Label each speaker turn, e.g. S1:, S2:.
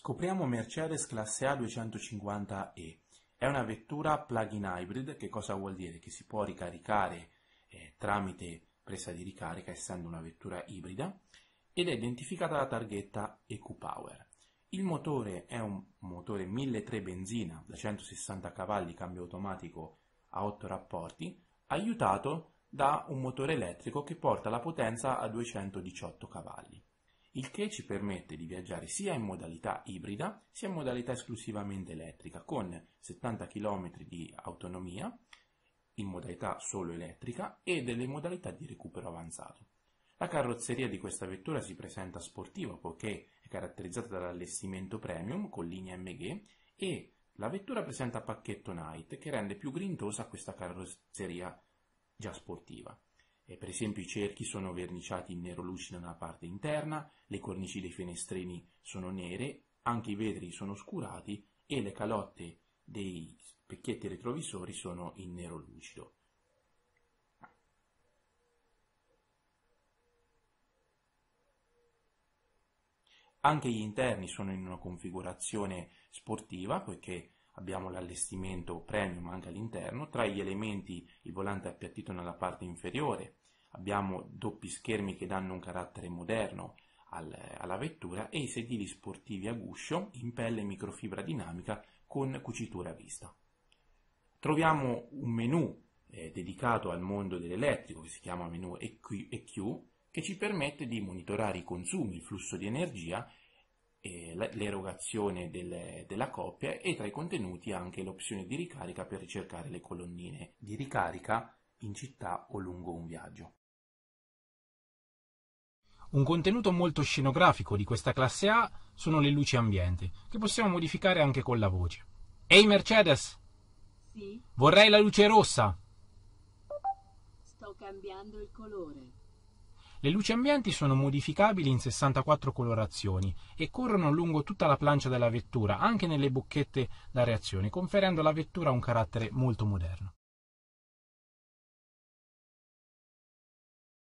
S1: Scopriamo Mercedes classe A 250E. È una vettura plug-in hybrid, che cosa vuol dire? Che si può ricaricare eh, tramite presa di ricarica, essendo una vettura ibrida, ed è identificata la targhetta EQ-Power. Il motore è un motore 1.3 benzina da 160 cavalli, cambio automatico a 8 rapporti, aiutato da un motore elettrico che porta la potenza a 218 cavalli il che ci permette di viaggiare sia in modalità ibrida sia in modalità esclusivamente elettrica, con 70 km di autonomia in modalità solo elettrica e delle modalità di recupero avanzato. La carrozzeria di questa vettura si presenta sportiva poiché è caratterizzata dall'allestimento premium con linea MG e la vettura presenta pacchetto Night che rende più grintosa questa carrozzeria già sportiva. Eh, per esempio i cerchi sono verniciati in nero lucido nella parte interna, le cornici dei fenestrini sono nere, anche i vetri sono oscurati e le calotte dei specchietti retrovisori sono in nero lucido. Anche gli interni sono in una configurazione sportiva, poiché abbiamo l'allestimento premium anche all'interno, tra gli elementi il volante è appiattito nella parte inferiore, abbiamo doppi schermi che danno un carattere moderno al, alla vettura e i sedili sportivi a guscio in pelle microfibra dinamica con cucitura a vista. Troviamo un menu eh, dedicato al mondo dell'elettrico che si chiama menu EQ, EQ che ci permette di monitorare i consumi, il flusso di energia eh, l'erogazione del, della coppia e tra i contenuti anche l'opzione di ricarica per ricercare le colonnine di ricarica in città o lungo un viaggio.
S2: Un contenuto molto scenografico di questa classe A sono le luci ambiente, che possiamo modificare anche con la voce. Ehi hey Mercedes! Sì. Vorrei la luce rossa! Sto cambiando il colore. Le luci ambienti sono modificabili in 64 colorazioni e corrono lungo tutta la plancia della vettura, anche nelle bocchette da reazione, conferendo alla vettura un carattere molto moderno.